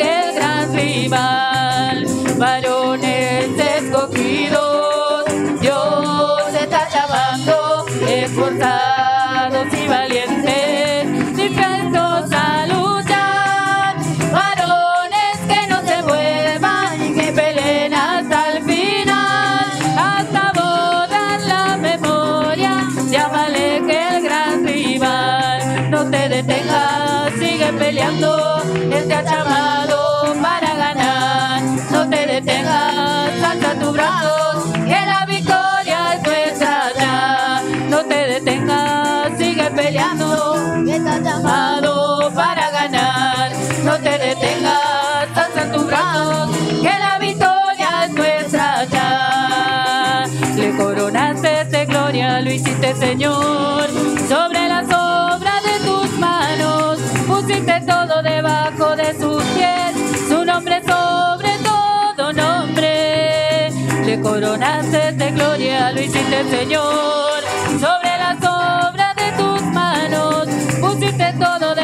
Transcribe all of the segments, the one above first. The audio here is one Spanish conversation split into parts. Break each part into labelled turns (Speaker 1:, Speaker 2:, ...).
Speaker 1: el gran rival. detengas, alza tus brazos, que la victoria es nuestra ya. No te detengas, sigue peleando, que estás llamado para ganar. No te detengas, estás tus brazos, que la victoria es nuestra ya. Le coronaste de gloria, lo hiciste Señor, sobre las obras de tus manos, pusiste todo de coronaste de gloria, lo del Señor. Sobre la obras de tus manos pusiste todo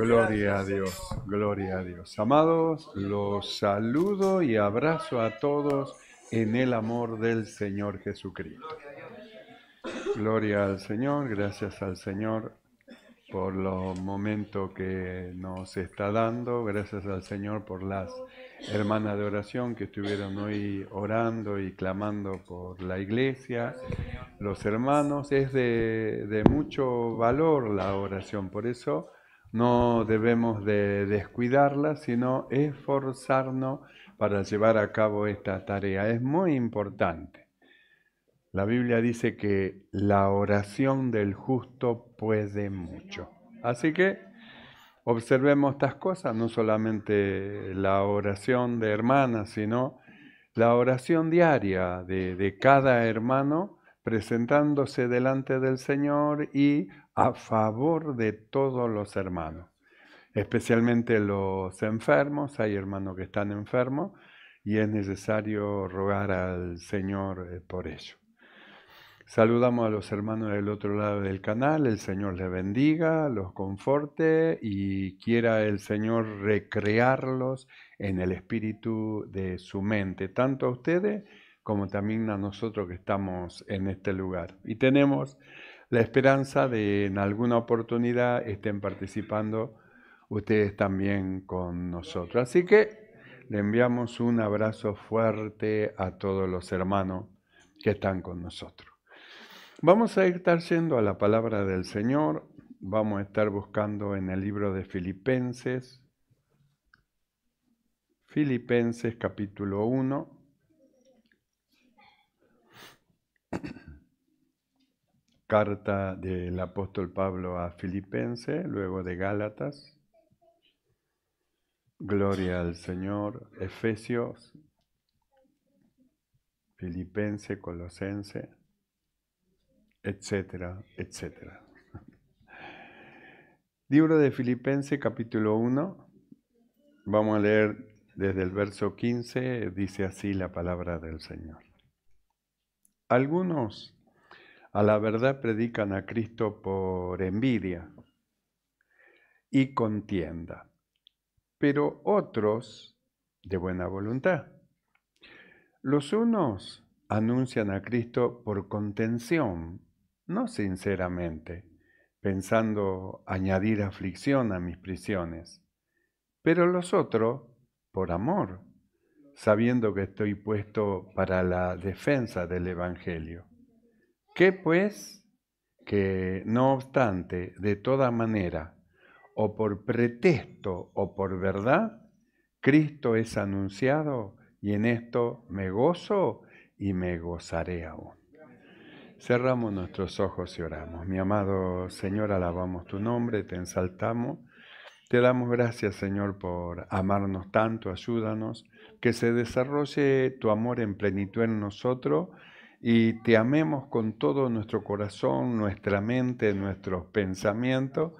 Speaker 2: Gloria a Dios, gloria a Dios. Amados, los saludo y abrazo a todos en el amor del Señor Jesucristo. Gloria al Señor, gracias al Señor por los momentos que nos está dando, gracias al Señor por las hermanas de oración que estuvieron hoy orando y clamando por la iglesia, los hermanos, es de, mucho valor la oración, por eso no debemos de descuidarla sino esforzarnos para llevar a cabo esta tarea. Es muy importante. La Biblia dice que la oración del justo puede mucho. Así que observemos estas cosas, no solamente la oración de hermanas, sino la oración diaria de, de cada hermano presentándose delante del Señor y a favor de todos los hermanos, especialmente los enfermos, hay hermanos que están enfermos y es necesario rogar al Señor eh, por ello. Saludamos a los hermanos del otro lado del canal, el Señor les bendiga, los conforte y quiera el Señor recrearlos en el espíritu de su mente, tanto a ustedes como también a nosotros que estamos en este lugar. Y tenemos la esperanza de en alguna oportunidad estén participando ustedes también con nosotros. Así que le enviamos un abrazo fuerte a todos los hermanos que están con nosotros. Vamos a estar yendo a la palabra del Señor, vamos a estar buscando en el libro de Filipenses, Filipenses capítulo 1 carta del apóstol Pablo a Filipense, luego de Gálatas. Gloria al Señor, Efesios, Filipense, Colosense, etcétera, etcétera. Libro de Filipense capítulo 1. Vamos a leer desde el verso 15, dice así la palabra del Señor. Algunos a la verdad predican a Cristo por envidia y contienda, pero otros de buena voluntad. Los unos anuncian a Cristo por contención, no sinceramente, pensando añadir aflicción a mis prisiones, pero los otros por amor, sabiendo que estoy puesto para la defensa del Evangelio. Que pues? Que no obstante, de toda manera, o por pretexto o por verdad, Cristo es anunciado y en esto me gozo y me gozaré aún. Cerramos nuestros ojos y oramos. Mi amado Señor, alabamos tu nombre, te ensaltamos. Te damos gracias, Señor, por amarnos tanto. Ayúdanos que se desarrolle tu amor en plenitud en nosotros y te amemos con todo nuestro corazón, nuestra mente, nuestros pensamientos,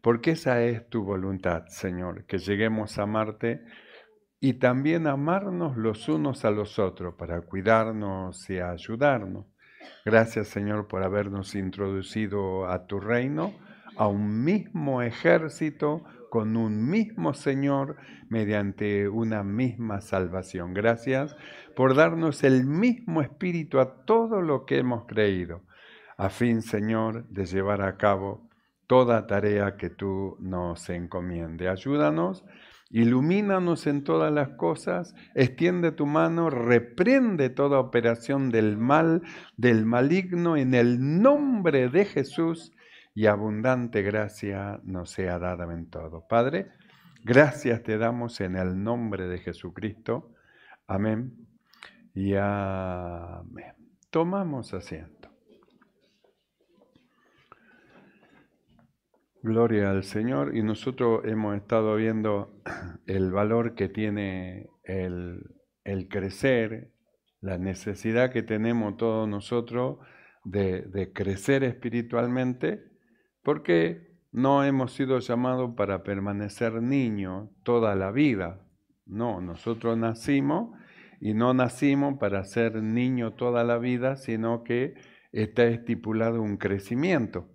Speaker 2: porque esa es tu voluntad, Señor, que lleguemos a amarte y también amarnos los unos a los otros para cuidarnos y ayudarnos. Gracias, Señor, por habernos introducido a tu reino, a un mismo ejército con un mismo Señor mediante una misma salvación. Gracias por darnos el mismo espíritu a todo lo que hemos creído, a fin, Señor, de llevar a cabo toda tarea que tú nos encomiende. Ayúdanos, ilumínanos en todas las cosas, extiende tu mano, reprende toda operación del mal, del maligno, en el nombre de Jesús y abundante gracia nos sea dada en todo. Padre, gracias te damos en el nombre de Jesucristo. Amén y amén. Tomamos asiento. Gloria al Señor. Y nosotros hemos estado viendo el valor que tiene el, crecer, la necesidad que tenemos todos nosotros de, de crecer espiritualmente porque no hemos sido llamados para permanecer niño toda la vida. No, nosotros nacimos y no nacimos para ser niño toda la vida, sino que está estipulado un crecimiento.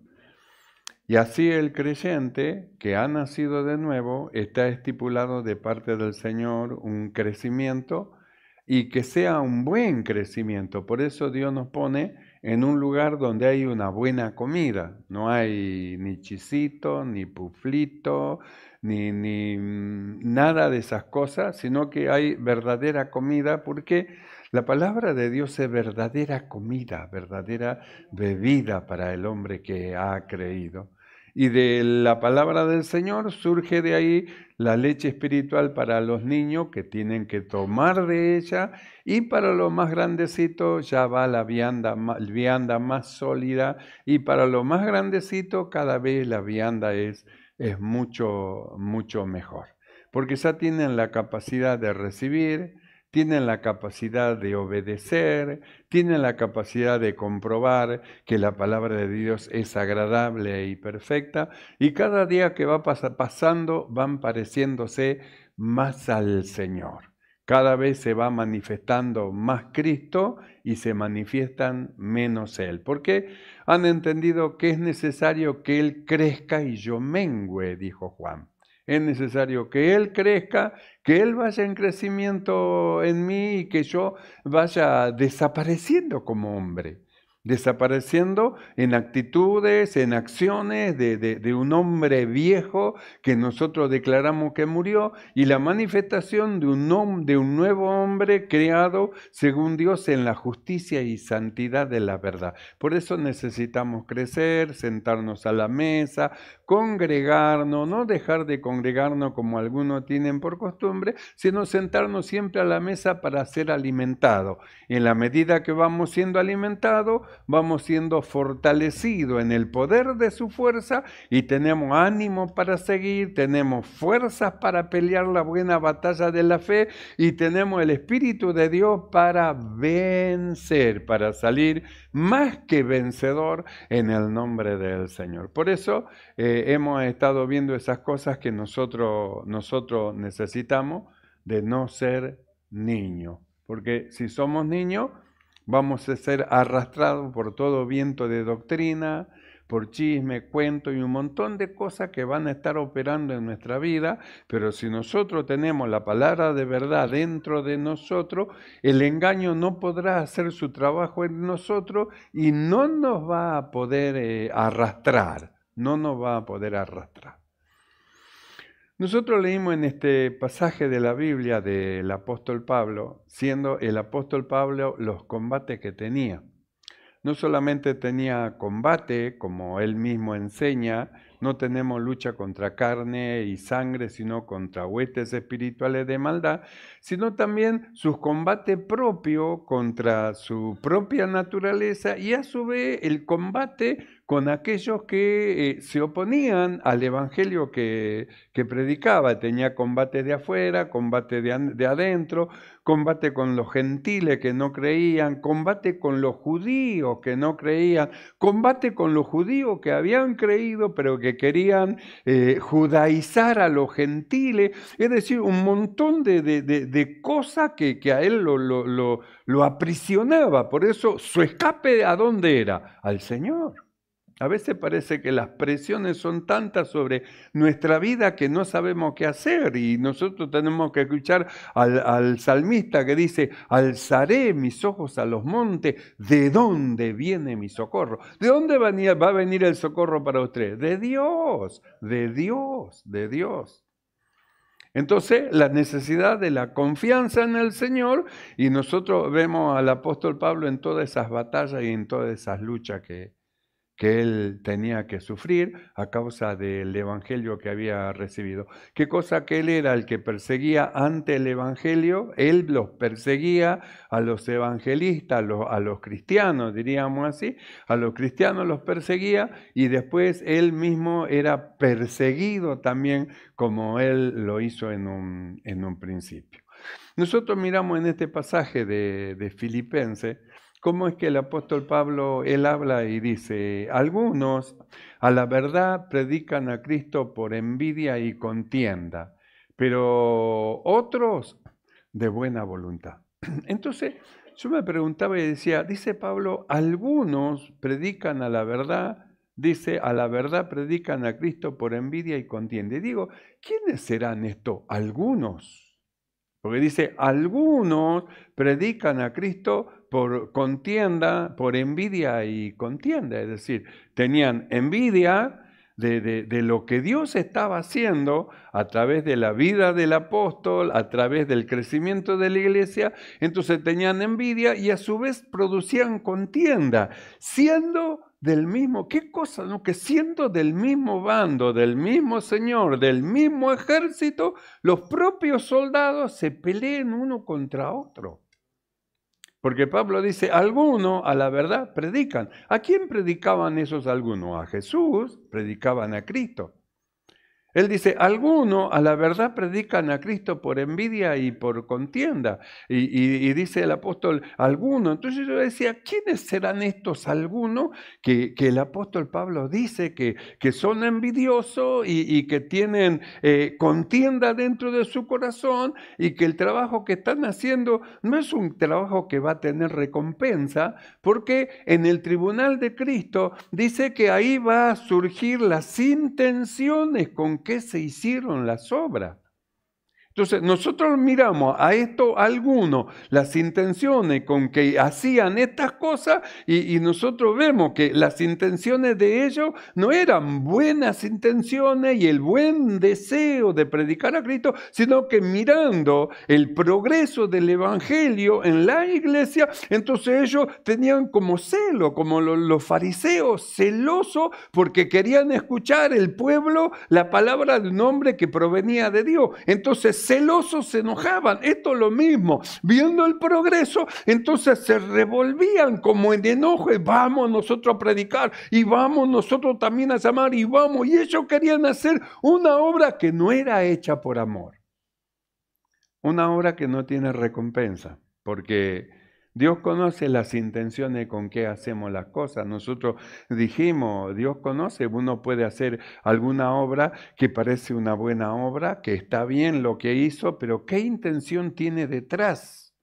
Speaker 2: Y así el creyente que ha nacido de nuevo está estipulado de parte del Señor un crecimiento y que sea un buen crecimiento. Por eso Dios nos pone en un lugar donde hay una buena comida. No hay ni chisito, ni puflito, ni, ni, mm, nada de esas cosas, sino que hay verdadera comida, porque la palabra de Dios es verdadera comida, verdadera bebida para el hombre que ha creído. Y de la palabra del Señor surge de ahí la leche espiritual para los niños que tienen que tomar de ella y para los más grandecitos ya va la vianda, vianda más sólida y para los más grandecitos cada vez la vianda es, es mucho, mucho mejor. Porque ya tienen la capacidad de recibir, tienen la capacidad de obedecer, tienen la capacidad de comprobar que la palabra de Dios es agradable y perfecta, y cada día que va pasando van pareciéndose más al Señor. Cada vez se va manifestando más Cristo y se manifiestan menos Él, porque han entendido que es necesario que Él crezca y yo mengüe, dijo Juan. Es necesario que Él crezca, que Él vaya en crecimiento en mí y que yo vaya desapareciendo como hombre desapareciendo en actitudes, en acciones de, un hombre viejo que nosotros declaramos que murió y la manifestación de un, de un nuevo hombre creado según Dios en la justicia y santidad de la verdad. Por eso necesitamos crecer, sentarnos a la mesa, congregarnos, no dejar de congregarnos como algunos tienen por costumbre, sino sentarnos siempre a la mesa para ser alimentado. En la medida que vamos siendo alimentados, vamos siendo fortalecidos en el poder de su fuerza y tenemos ánimo para seguir, tenemos fuerzas para pelear la buena batalla de la fe y tenemos el Espíritu de Dios para vencer, para salir más que vencedor en el nombre del Señor. Por eso eh, hemos estado viendo esas cosas que nosotros, nosotros necesitamos de no ser niños. Porque si somos niños, Vamos a ser arrastrados por todo viento de doctrina, por chisme, cuento y un montón de cosas que van a estar operando en nuestra vida, pero si nosotros tenemos la palabra de verdad dentro de nosotros, el engaño no podrá hacer su trabajo en nosotros y no nos va a poder eh, arrastrar, no nos va a poder arrastrar. Nosotros leímos en este pasaje de la Biblia del apóstol Pablo, siendo el apóstol Pablo los combates que tenía. No solamente tenía combate, como él mismo enseña, no tenemos lucha contra carne y sangre, sino contra huestes espirituales de maldad, sino también sus combate propio contra su propia naturaleza y a su vez el combate con aquellos que eh, se oponían al evangelio que, predicaba. Tenía combate de afuera, combate de, adentro, combate con los gentiles que no creían, combate con los judíos que no creían, combate con los judíos que habían creído pero que querían eh, judaizar a los gentiles, es decir, un montón de, cosas que, a él lo, lo aprisionaba. Por eso su escape a dónde era? Al Señor. A veces parece que las presiones son tantas sobre nuestra vida que no sabemos qué hacer y nosotros tenemos que escuchar al, salmista que dice, alzaré mis ojos a los montes, ¿de dónde viene mi socorro? ¿De dónde va a venir el socorro para ustedes? De Dios, de Dios, de Dios. Entonces, la necesidad de la confianza en el Señor, y nosotros vemos al apóstol Pablo en todas esas batallas y en todas esas luchas que, que él tenía que sufrir a causa del evangelio que había recibido. Qué cosa que él era el que perseguía ante el evangelio, él los perseguía a los evangelistas, a los, cristianos, diríamos así, a los cristianos los perseguía y después él mismo era perseguido también como él lo hizo en un, principio. Nosotros miramos en este pasaje de, de Filipense, ¿Cómo es que el apóstol Pablo, él habla y dice, algunos a la verdad predican a Cristo por envidia y contienda, pero otros de buena voluntad? Entonces, yo me preguntaba y decía, dice Pablo, algunos predican a la verdad, dice, a la verdad predican a Cristo por envidia y contienda. Y digo, ¿quiénes serán estos? Algunos. Porque dice, algunos predican a Cristo por contienda, por envidia y contienda. Es decir, tenían envidia de, lo que Dios estaba haciendo a través de la vida del apóstol, a través del crecimiento de la iglesia. Entonces tenían envidia y a su vez producían contienda, siendo del mismo, qué cosa, no? que siendo del mismo bando, del mismo Señor, del mismo ejército, los propios soldados se peleen uno contra otro. Porque Pablo dice, algunos a la verdad predican. ¿A quién predicaban esos algunos? A Jesús, predicaban a Cristo. Él dice, algunos a la verdad predican a Cristo por envidia y por contienda. Y, dice el apóstol, algunos. Entonces yo decía, ¿quiénes serán estos algunos que, el apóstol Pablo dice que, que son envidiosos y, que tienen eh, contienda dentro de su corazón y que el trabajo que están haciendo no es un trabajo que va a tener recompensa? Porque en el tribunal de Cristo dice que ahí va a surgir las intenciones con qué se hicieron las obras. Entonces, nosotros miramos a esto algunos, las intenciones con que hacían estas cosas, y, nosotros vemos que las intenciones de ellos no eran buenas intenciones y el buen deseo de predicar a Cristo, sino que mirando el progreso del Evangelio en la iglesia, entonces ellos tenían como celo, como los, fariseos, celosos, porque querían escuchar el pueblo la palabra de un hombre que provenía de Dios. Entonces, celosos se enojaban. Esto es lo mismo. Viendo el progreso, entonces se revolvían como en enojo. Y vamos nosotros a predicar y vamos nosotros también a llamar y vamos. Y ellos querían hacer una obra que no era hecha por amor. Una obra que no tiene recompensa. Porque Dios conoce las intenciones con que hacemos las cosas. Nosotros dijimos, Dios conoce, uno puede hacer alguna obra que parece una buena obra, que está bien lo que hizo, pero ¿qué intención tiene detrás?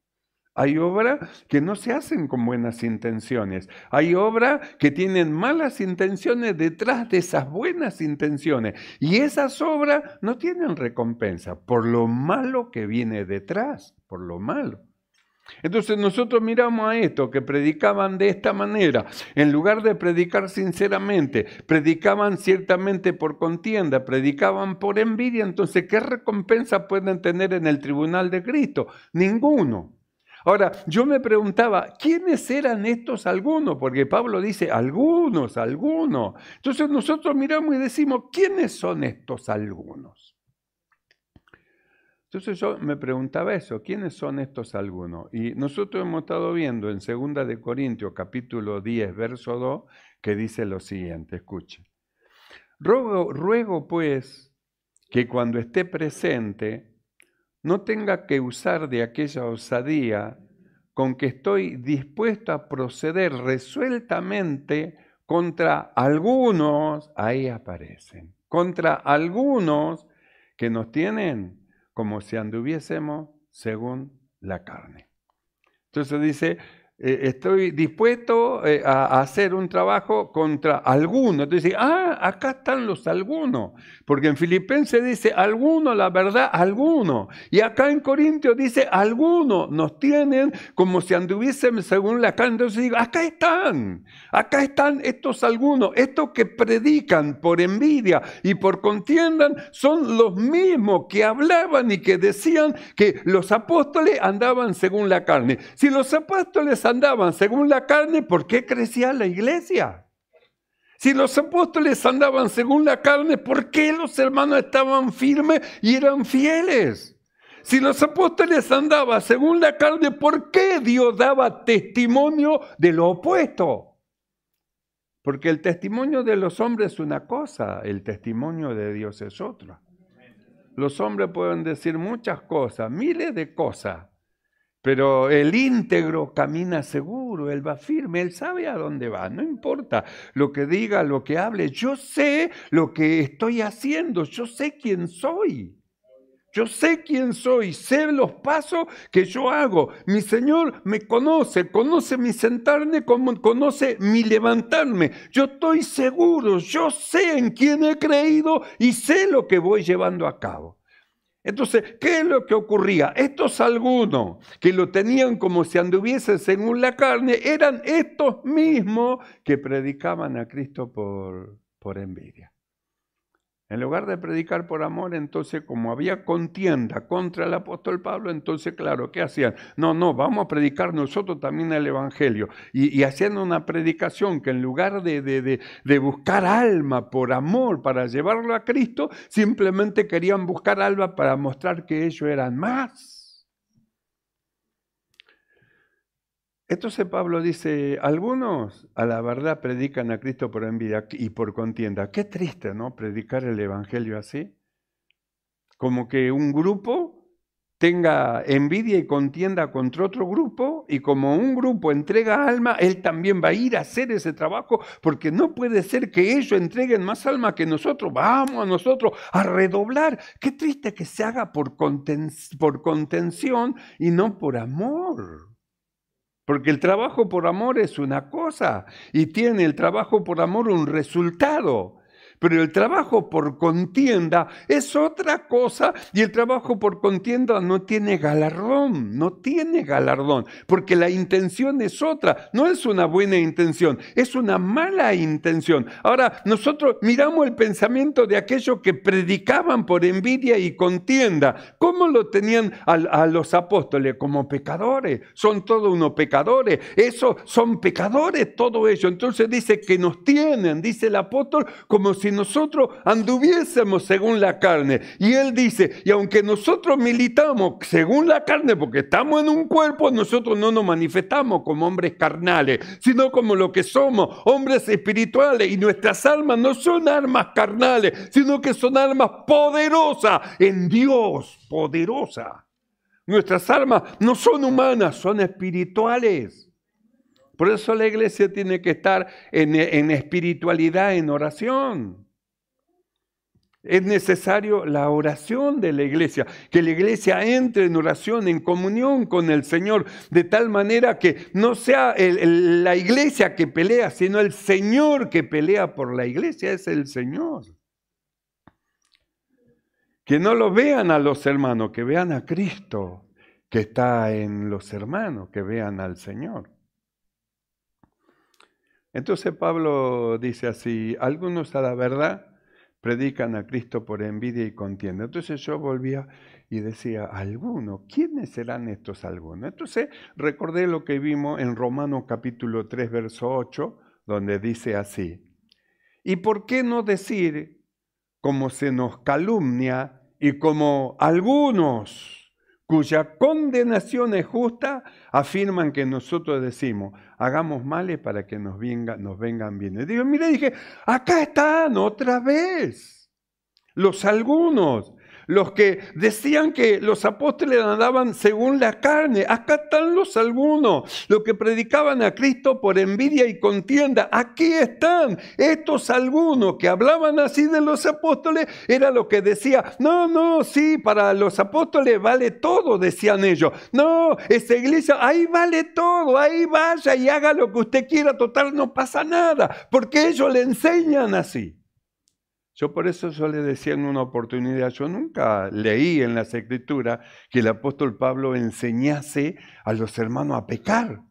Speaker 2: Hay obras que no se hacen con buenas intenciones. Hay obras que tienen malas intenciones detrás de esas buenas intenciones. Y esas obras no tienen recompensa por lo malo que viene detrás, por lo malo. Entonces nosotros miramos a estos que predicaban de esta manera. En lugar de predicar sinceramente, predicaban ciertamente por contienda, predicaban por envidia. Entonces, ¿qué recompensa pueden tener en el tribunal de Cristo? Ninguno. Ahora, yo me preguntaba, ¿quiénes eran estos algunos? Porque Pablo dice, algunos, algunos. Entonces nosotros miramos y decimos, ¿quiénes son estos algunos? Entonces yo me preguntaba eso, ¿quiénes son estos algunos? Y nosotros hemos estado viendo en 2 de Corintios capítulo 10, verso 2, que dice lo siguiente, escuche. ruego pues que cuando esté presente no tenga que usar de aquella osadía con que estoy dispuesto a proceder resueltamente contra algunos, ahí aparecen, contra algunos que nos tienen como si anduviésemos según la carne. Entonces dice, eh, estoy dispuesto eh, a, hacer un trabajo contra algunos. Entonces, ah, acá están los algunos. Porque en Filipenses dice algunos, la verdad, algunos. Y acá en Corintios dice algunos, nos tienen como si anduviesen según la carne. Entonces digo, acá están, acá están estos algunos, estos que predican por envidia y por contienda son los mismos que hablaban y que decían que los apóstoles andaban según la carne. Si los apóstoles andaban según la carne, ¿por qué crecía la iglesia? Si los apóstoles andaban según la carne, ¿por qué los hermanos estaban firmes y eran fieles? Si los apóstoles andaban según la carne, ¿por qué Dios daba testimonio de lo opuesto? Porque el testimonio de los hombres es una cosa, el testimonio de Dios es otra. Los hombres pueden decir muchas cosas, miles de cosas, pero el íntegro camina seguro, él va firme, él sabe a dónde va, no importa lo que diga, lo que hable, yo sé lo que estoy haciendo, yo sé quién soy. Yo sé quién soy, sé los pasos que yo hago. Mi Señor me conoce, conoce mi sentarme, conoce mi levantarme. Yo estoy seguro, yo sé en quién he creído y sé lo que voy llevando a cabo. Entonces, ¿qué es lo que ocurría? Estos algunos que lo tenían como si anduviesen según la carne, eran estos mismos que predicaban a Cristo por, por envidia. En lugar de predicar por amor, entonces como había contienda contra el apóstol Pablo, entonces claro, ¿qué hacían? No, no, vamos a predicar nosotros también el Evangelio. Y, hacían haciendo una predicación que en lugar de, de, de, buscar alma por amor para llevarlo a Cristo, simplemente querían buscar alma para mostrar que ellos eran más. Entonces Pablo dice, algunos a la verdad predican a Cristo por envidia y por contienda. Qué triste, ¿no? Predicar el Evangelio así. Como que un grupo tenga envidia y contienda contra otro grupo y como un grupo entrega alma, él también va a ir a hacer ese trabajo porque no puede ser que ellos entreguen más alma que nosotros. Vamos a nosotros a redoblar. Qué triste que se haga por, por contención y no por amor. Porque el trabajo por amor es una cosa y tiene el trabajo por amor un resultado. Pero el trabajo por contienda es otra cosa y el trabajo por contienda no tiene galardón, no tiene galardón, porque la intención es otra, no es una buena intención, es una mala intención. Ahora, nosotros miramos el pensamiento de aquellos que predicaban por envidia y contienda. ¿Cómo lo tenían a, los apóstoles? Como pecadores, son todos unos pecadores, eso son pecadores todo ello, Entonces dice que nos tienen, dice el apóstol, como si nosotros anduviésemos según la carne. Y él dice, y aunque nosotros militamos según la carne, porque estamos en un cuerpo, nosotros no nos manifestamos como hombres carnales, sino como lo que somos, hombres espirituales. Y nuestras almas no son armas carnales, sino que son armas poderosas en Dios, poderosas. Nuestras almas no son humanas, son espirituales. Por eso la iglesia tiene que estar en, espiritualidad, en oración. Es necesario la oración de la iglesia, que la iglesia entre en oración, en comunión con el Señor, de tal manera que no sea la iglesia que pelea, sino el Señor que pelea por la iglesia, es el Señor. Que no lo vean a los hermanos, que vean a Cristo que está en los hermanos, que vean al Señor. Entonces Pablo dice así, algunos a la verdad predican a Cristo por envidia y contienda. Entonces yo volvía y decía, algunos, ¿quiénes serán estos algunos? Entonces recordé lo que vimos en Romanos capítulo 3, verso 8, donde dice así, ¿y por qué no decir como se nos calumnia y como algunos? cuya condenación es justa, afirman que nosotros decimos, hagamos males para que nos, vengan nos vengan bienes. Digo, mire, dije, acá están otra vez los algunos los que decían que los apóstoles andaban según la carne, acá están los algunos, los que predicaban a Cristo por envidia y contienda, aquí están estos algunos que hablaban así de los apóstoles, era lo que decía, no, no, sí, para los apóstoles vale todo, decían ellos, no, esa iglesia, ahí vale todo, ahí vaya y haga lo que usted quiera, total, no pasa nada, porque ellos le enseñan así. Yo por eso yo le decía en una oportunidad, yo nunca leí en las escrituras que el apóstol Pablo enseñase a los hermanos a pecar.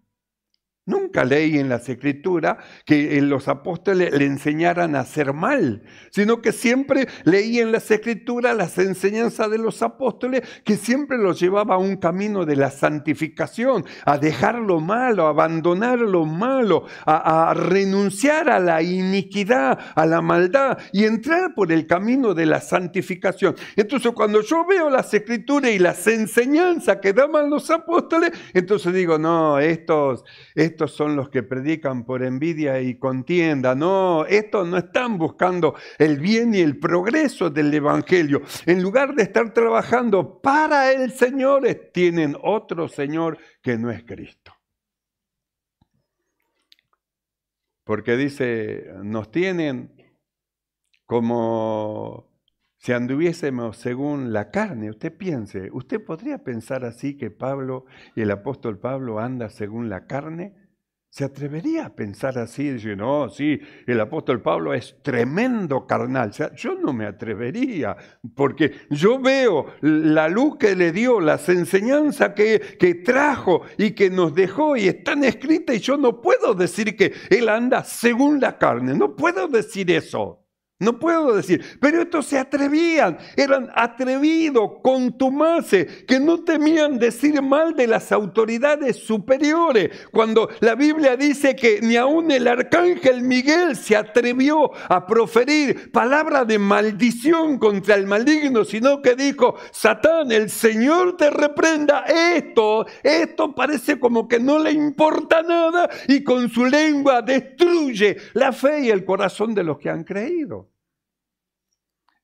Speaker 2: Nunca leí en las escrituras que eh, los apóstoles le enseñaran a hacer mal, sino que siempre leí en las escrituras las enseñanzas de los apóstoles que siempre los llevaba a un camino de la santificación, a dejar lo malo, a abandonar lo malo, a, renunciar a la iniquidad, a la maldad y entrar por el camino de la santificación. Entonces cuando yo veo las escrituras y las enseñanzas que daban los apóstoles, entonces digo, no, estos, estos estos son los que predican por envidia y contienda. No, estos no están buscando el bien y el progreso del Evangelio. En lugar de estar trabajando para el Señor, tienen otro Señor que no es Cristo. Porque dice, nos tienen como si anduviésemos según la carne, usted piense, ¿usted podría pensar así que Pablo y el apóstol Pablo anda según la carne? ¿Se atrevería a pensar así? Dice, no, sí, el apóstol Pablo es tremendo carnal. yo no me atrevería, porque yo veo la luz que le dio, las enseñanzas que, que trajo y que nos dejó y están escritas y yo no puedo decir que él anda según la carne, no puedo decir eso. No puedo decir, pero estos se atrevían, eran atrevidos, contumaces, que no temían decir mal de las autoridades superiores, cuando la Biblia dice que ni aun el arcángel Miguel se atrevió a proferir palabra de maldición contra el maligno, sino que dijo, Satán, el Señor te reprenda esto, esto parece como que no le importa nada y con su lengua destruye la fe y el corazón de los que han creído.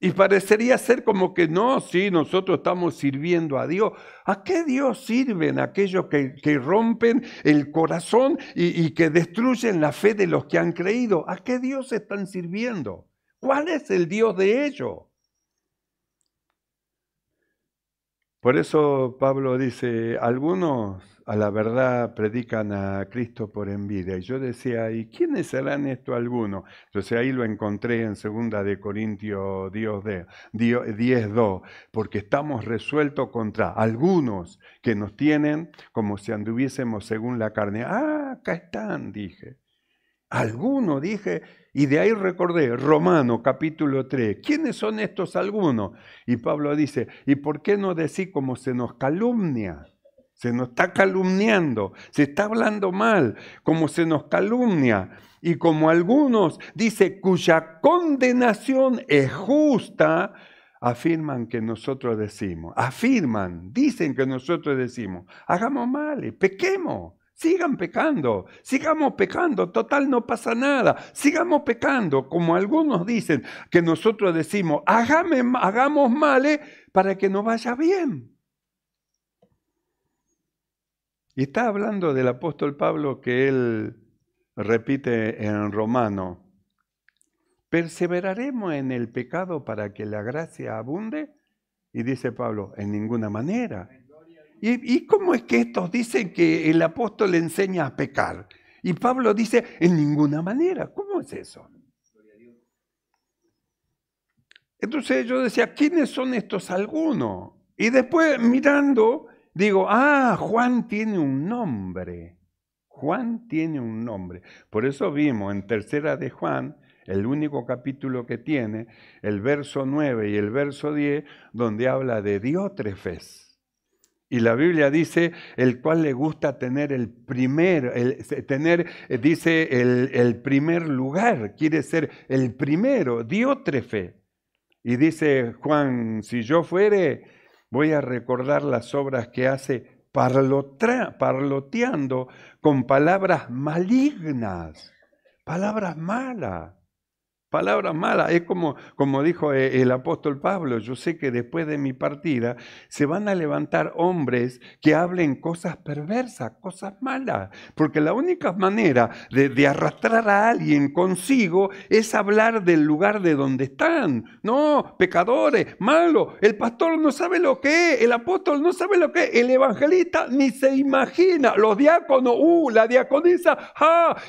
Speaker 2: Y parecería ser como que no, sí, nosotros estamos sirviendo a Dios. ¿A qué Dios sirven aquellos que, rompen el corazón y, y que destruyen la fe de los que han creído? ¿A qué Dios están sirviendo? ¿Cuál es el Dios de ellos? Por eso Pablo dice, algunos a la verdad predican a Cristo por envidia. Y yo decía, ¿y quiénes serán esto algunos? Entonces ahí lo encontré en segunda de Corintios 10.2, porque estamos resueltos contra algunos que nos tienen como si anduviésemos según la carne. Ah, acá están, dije. Algunos, dije, y de ahí recordé, Romano capítulo 3, ¿quiénes son estos algunos? Y Pablo dice, ¿y por qué no decir como se nos calumnia? Se nos está calumniando, se está hablando mal, como se nos calumnia. Y como algunos, dice, cuya condenación es justa, afirman que nosotros decimos, afirman, dicen que nosotros decimos, hagamos mal, pequemos. Sigan pecando, sigamos pecando, total no pasa nada, sigamos pecando, como algunos dicen que nosotros decimos, hagamos males eh, para que nos vaya bien. Y está hablando del apóstol Pablo que él repite en Romano, ¿perseveraremos en el pecado para que la gracia abunde? Y dice Pablo, en ninguna manera. ¿Y, cómo es que estos dicen que el apóstol enseña a pecar? Y Pablo dice, en ninguna manera. ¿Cómo es eso? Entonces yo decía, ¿quiénes son estos algunos? Y después mirando, digo, ah, Juan tiene un nombre. Juan tiene un nombre. Por eso vimos en tercera de Juan, el único capítulo que tiene, el verso 9 y el verso 10, donde habla de Diótrefes. Y la Biblia dice, el cual le gusta tener el primer, el, tener, eh, dice, el, primer lugar, quiere ser el primero, diótrefe. Y dice Juan, si yo fuere, voy a recordar las obras que hace parloteando con palabras malignas, palabras malas palabra mala. Es como, como dijo eh, el apóstol Pablo, yo sé que después de mi partida se van a levantar hombres que hablen cosas perversas, cosas malas, porque la única manera de, arrastrar a alguien consigo es hablar del lugar de donde están. No, pecadores, malos, el pastor no sabe lo que es, el apóstol no sabe lo que es, el evangelista ni se imagina, los diáconos, uh, la diaconisa,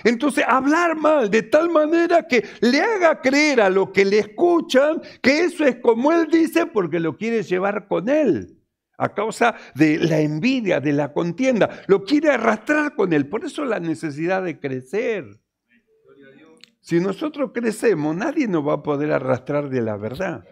Speaker 2: entonces hablar mal de tal manera que le haga creer a lo que le escuchan que eso es como él dice porque lo quiere llevar con él a causa de la envidia, de la contienda. Lo quiere arrastrar con él. Por eso la necesidad de crecer. Si nosotros crecemos, nadie nos va a poder arrastrar de la verdad.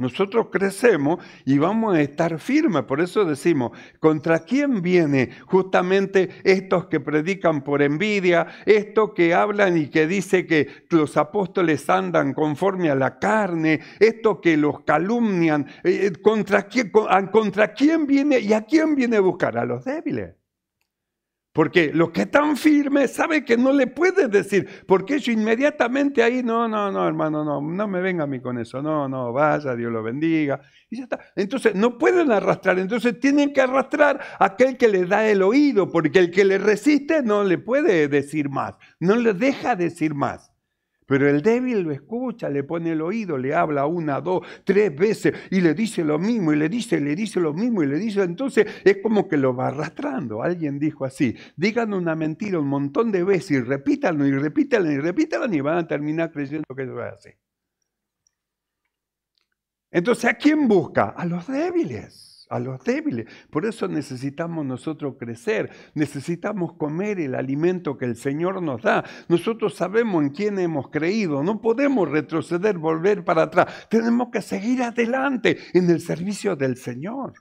Speaker 2: Nosotros crecemos y vamos a estar firmes. Por eso decimos, ¿contra quién viene justamente estos que predican por envidia, estos que hablan y que dice que los apóstoles andan conforme a la carne, estos que los calumnian? Eh, eh, ¿Contra quién, contra quién viene y a quién viene a buscar? A los débiles. Porque los que están firmes sabe que no le puede decir, porque eso inmediatamente ahí, no, no, no, hermano, no, no me venga a mí con eso, no, no, vaya, Dios lo bendiga. Y ya está. Entonces no pueden arrastrar, entonces tienen que arrastrar a aquel que le da el oído, porque el que le resiste no le puede decir más, no le deja decir más. Pero el débil lo escucha, le pone el oído, le habla una, dos, tres veces y le dice lo mismo, y le dice, y le dice lo mismo, y le dice. Entonces es como que lo va arrastrando. Alguien dijo así: digan una mentira un montón de veces y repítanlo, y repítanlo, y repítanlo, y van a terminar creyendo que eso es así. Entonces, ¿a quién busca? A los débiles a los débiles. Por eso necesitamos nosotros crecer, necesitamos comer el alimento que el Señor nos da. Nosotros sabemos en quién hemos creído, no podemos retroceder, volver para atrás. Tenemos que seguir adelante en el servicio del Señor.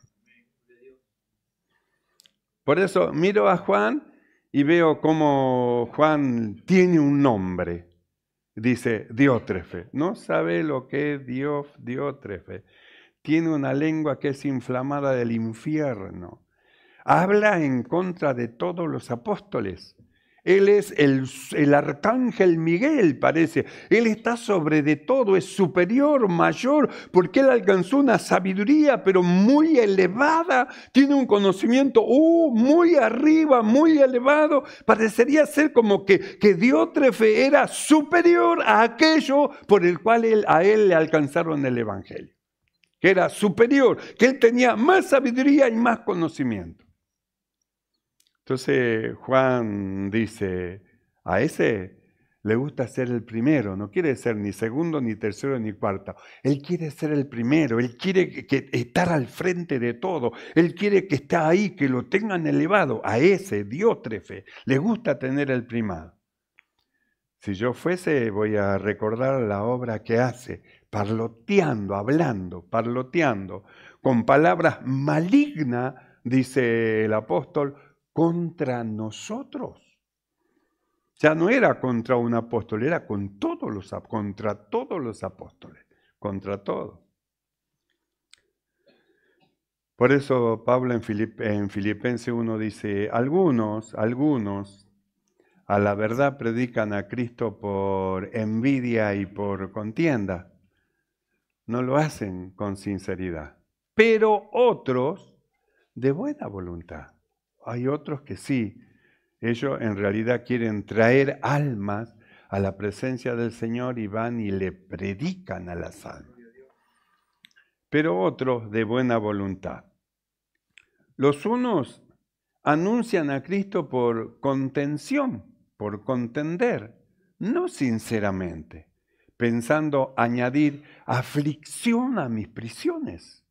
Speaker 2: Por eso miro a Juan y veo como Juan tiene un nombre. Dice Diótrefe. No sabe lo que es Dios, Diótrefe tiene una lengua que es inflamada del infierno. Habla en contra de todos los apóstoles. Él es el, arcángel Miguel, parece. Él está sobre de todo, es superior, mayor, porque él alcanzó una sabiduría, pero muy elevada. Tiene un conocimiento uh, muy arriba, muy elevado. Parecería ser como que, que Diótrefe era superior a aquello por el cual a él le alcanzaron el Evangelio que era superior, que él tenía más sabiduría y más conocimiento. Entonces Juan dice, a ese le gusta ser el primero, no quiere ser ni segundo, ni tercero, ni cuarto. Él quiere ser el primero, él quiere que, estar al frente de todo, él quiere que está ahí, que lo tengan elevado. A ese diótrefe le gusta tener el primado. Si yo fuese, voy a recordar la obra que hace, parloteando, hablando, parloteando, con palabras malignas, dice el apóstol, contra nosotros. Ya no era contra un apóstol, era contra todos los apóstoles, contra todos. Por eso Pablo en, Filipenses en Filipense 1 dice, algunos, algunos, a la verdad predican a Cristo por envidia y por contienda no lo hacen con sinceridad, pero otros de buena voluntad. Hay otros que sí, ellos en realidad quieren traer almas a la presencia del Señor y van y le predican a las almas. Pero otros de buena voluntad. Los unos anuncian a Cristo por contención, por contender, no sinceramente pensando añadir aflicción a mis prisiones.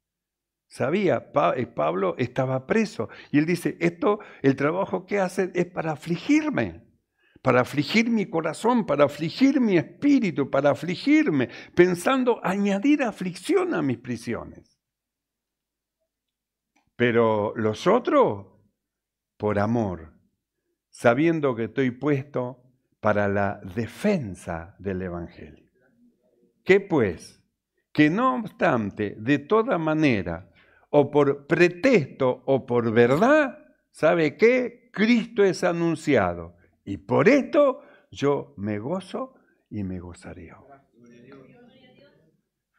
Speaker 2: Sabía, eh, Pablo estaba preso y él dice, esto, el trabajo que hacen es para afligirme, para afligir mi corazón, para afligir mi espíritu, para afligirme, pensando añadir aflicción a mis prisiones. Pero los otros, por amor, sabiendo que estoy puesto para la defensa del Evangelio. Que pues? Que no obstante, de toda manera, o por pretexto o por verdad, ¿sabe qué? Cristo es anunciado. Y por esto yo me gozo y me gozaré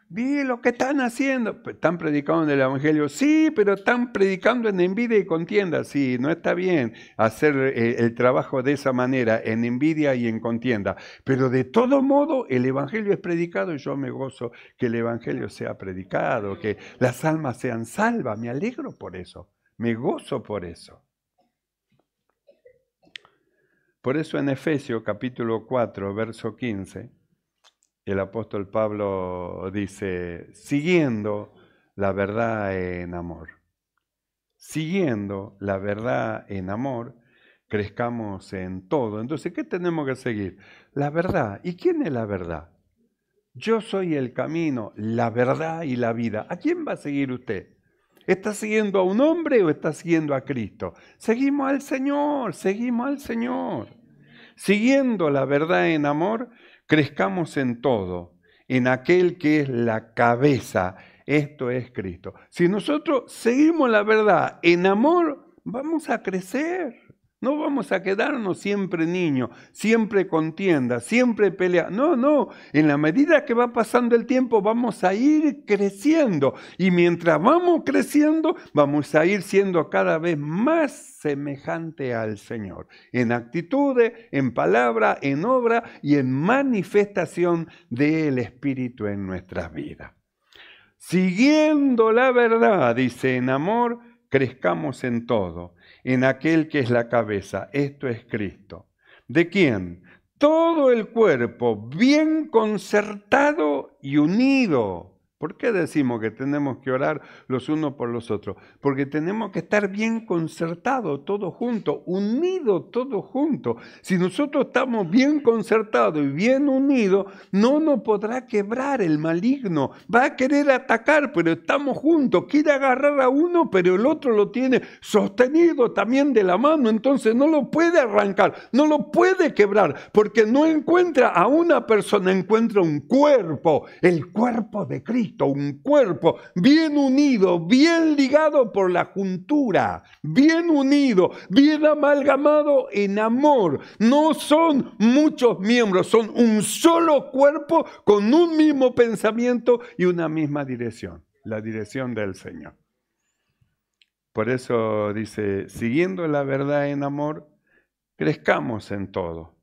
Speaker 2: vi lo que están haciendo. Pues, están predicando en el Evangelio. Sí, pero están predicando en envidia y contienda. Sí, no está bien hacer eh, el trabajo de esa manera, en envidia y en contienda. Pero de todo modo, el Evangelio es predicado y yo me gozo que el Evangelio sea predicado, que las almas sean salvas. Me alegro por eso. Me gozo por eso. Por eso en Efesios capítulo 4, verso 15, el apóstol Pablo dice, siguiendo la verdad en amor. Siguiendo la verdad en amor, crezcamos en todo. Entonces, ¿qué tenemos que seguir? La verdad. ¿Y quién es la verdad? Yo soy el camino, la verdad y la vida. ¿A quién va a seguir usted? ¿Está siguiendo a un hombre o está siguiendo a Cristo? Seguimos al Señor, seguimos al Señor. Siguiendo la verdad en amor, Crezcamos en todo, en aquel que es la cabeza. Esto es Cristo. Si nosotros seguimos la verdad en amor, vamos a crecer. No vamos a quedarnos siempre niños, siempre contienda, siempre pelea. No, no, en la medida que va pasando el tiempo vamos a ir creciendo y mientras vamos creciendo vamos a ir siendo cada vez más semejante al Señor, en actitudes, en palabra, en obra y en manifestación del Espíritu en nuestra vida. Siguiendo la verdad, dice en amor, crezcamos en todo en aquel que es la cabeza, esto es Cristo, de quien todo el cuerpo bien concertado y unido ¿Por qué decimos que tenemos que orar los unos por los otros? Porque tenemos que estar bien concertados todos juntos, unidos todos juntos. Si nosotros estamos bien concertados y bien unidos, no nos podrá quebrar el maligno. Va a querer atacar, pero estamos juntos. Quiere agarrar a uno, pero el otro lo tiene sostenido también de la mano. Entonces no lo puede arrancar, no lo puede quebrar, porque no encuentra a una persona, encuentra un cuerpo, el cuerpo de Cristo un cuerpo bien unido, bien ligado por la juntura, bien unido, bien amalgamado en amor. No son muchos miembros, son un solo cuerpo con un mismo pensamiento y una misma dirección, la dirección del Señor. Por eso dice, siguiendo la verdad en amor, crezcamos en todo,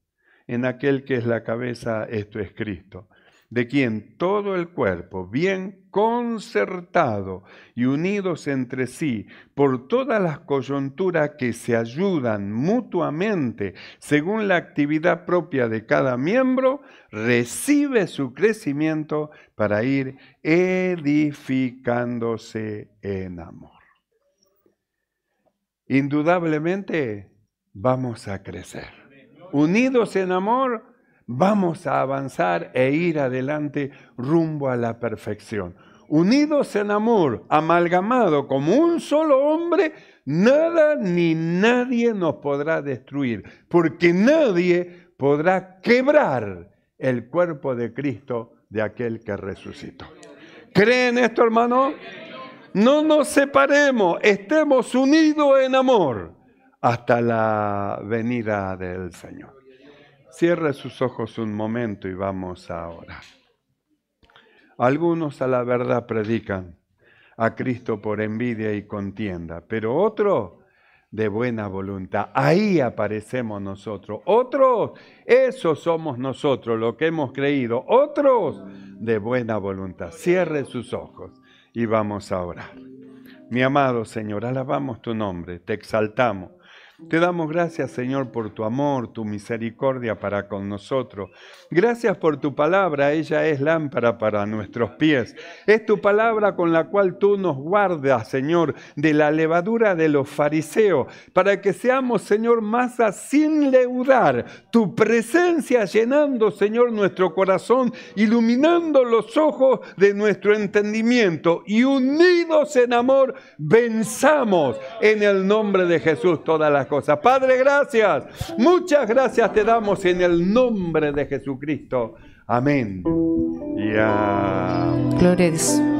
Speaker 2: en aquel que es la cabeza, esto es Cristo de quien todo el cuerpo, bien concertado y unidos entre sí por todas las coyunturas que se ayudan mutuamente según la actividad propia de cada miembro, recibe su crecimiento para ir edificándose en amor. Indudablemente vamos a crecer. Unidos en amor, vamos a avanzar e ir adelante rumbo a la perfección. Unidos en amor, amalgamado como un solo hombre, nada ni nadie nos podrá destruir, porque nadie podrá quebrar el cuerpo de Cristo de aquel que resucitó. ¿Creen esto, hermano? No nos separemos, estemos unidos en amor hasta la venida del Señor. Cierre sus ojos un momento y vamos a orar. Algunos a la verdad predican a Cristo por envidia y contienda, pero otro de buena voluntad. Ahí aparecemos nosotros. Otros, esos somos nosotros, lo que hemos creído. Otros de buena voluntad. Cierre sus ojos y vamos a orar. Mi amado Señor, alabamos tu nombre, te exaltamos. Te damos gracias, Señor, por tu amor, tu misericordia para con nosotros. Gracias por tu palabra, ella es lámpara para nuestros pies. Es tu palabra con la cual tú nos guardas, Señor, de la levadura de los fariseos, para que seamos, Señor, masa sin leudar, tu presencia llenando, Señor, nuestro corazón, iluminando los ojos de nuestro entendimiento y unidos en amor, venzamos en el nombre de Jesús todas las cosas. Padre, gracias. Muchas gracias te damos en el nombre de Jesucristo. Amén. Y a